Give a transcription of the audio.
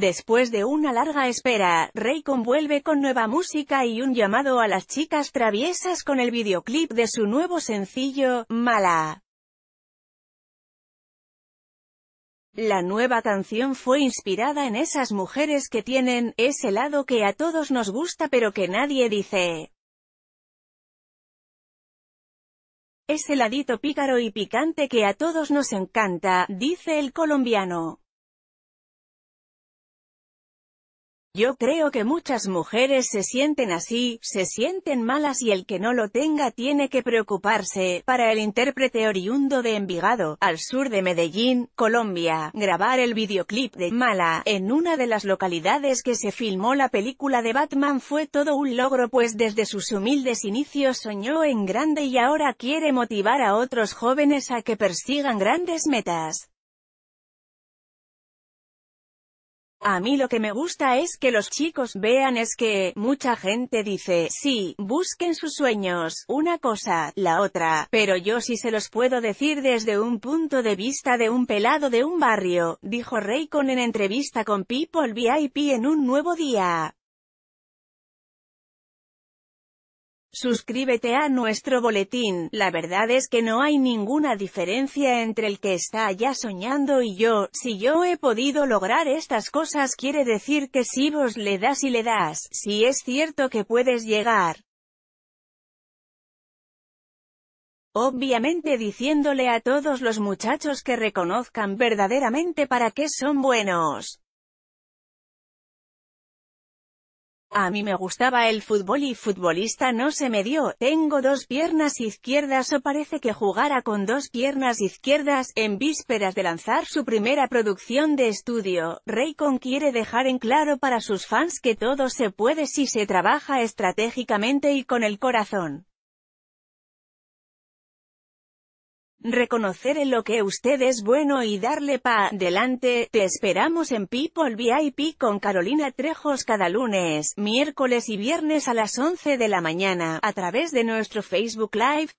Después de una larga espera, Rey convuelve con nueva música y un llamado a las chicas traviesas con el videoclip de su nuevo sencillo, Mala. La nueva canción fue inspirada en esas mujeres que tienen, ese lado que a todos nos gusta pero que nadie dice. Ese ladito pícaro y picante que a todos nos encanta, dice el colombiano. Yo creo que muchas mujeres se sienten así, se sienten malas y el que no lo tenga tiene que preocuparse. Para el intérprete oriundo de Envigado, al sur de Medellín, Colombia, grabar el videoclip de Mala, en una de las localidades que se filmó la película de Batman fue todo un logro pues desde sus humildes inicios soñó en grande y ahora quiere motivar a otros jóvenes a que persigan grandes metas. A mí lo que me gusta es que los chicos vean es que, mucha gente dice, sí, busquen sus sueños, una cosa, la otra, pero yo sí se los puedo decir desde un punto de vista de un pelado de un barrio, dijo Raycon en entrevista con People VIP en un nuevo día. Suscríbete a nuestro boletín, la verdad es que no hay ninguna diferencia entre el que está allá soñando y yo, si yo he podido lograr estas cosas quiere decir que si vos le das y le das, si es cierto que puedes llegar. Obviamente diciéndole a todos los muchachos que reconozcan verdaderamente para qué son buenos. A mí me gustaba el fútbol y futbolista no se me dio, tengo dos piernas izquierdas o parece que jugara con dos piernas izquierdas, en vísperas de lanzar su primera producción de estudio, Raycon quiere dejar en claro para sus fans que todo se puede si se trabaja estratégicamente y con el corazón. reconocer en lo que usted es bueno y darle pa' delante, Te esperamos en People VIP con Carolina Trejos cada lunes, miércoles y viernes a las 11 de la mañana, a través de nuestro Facebook Live,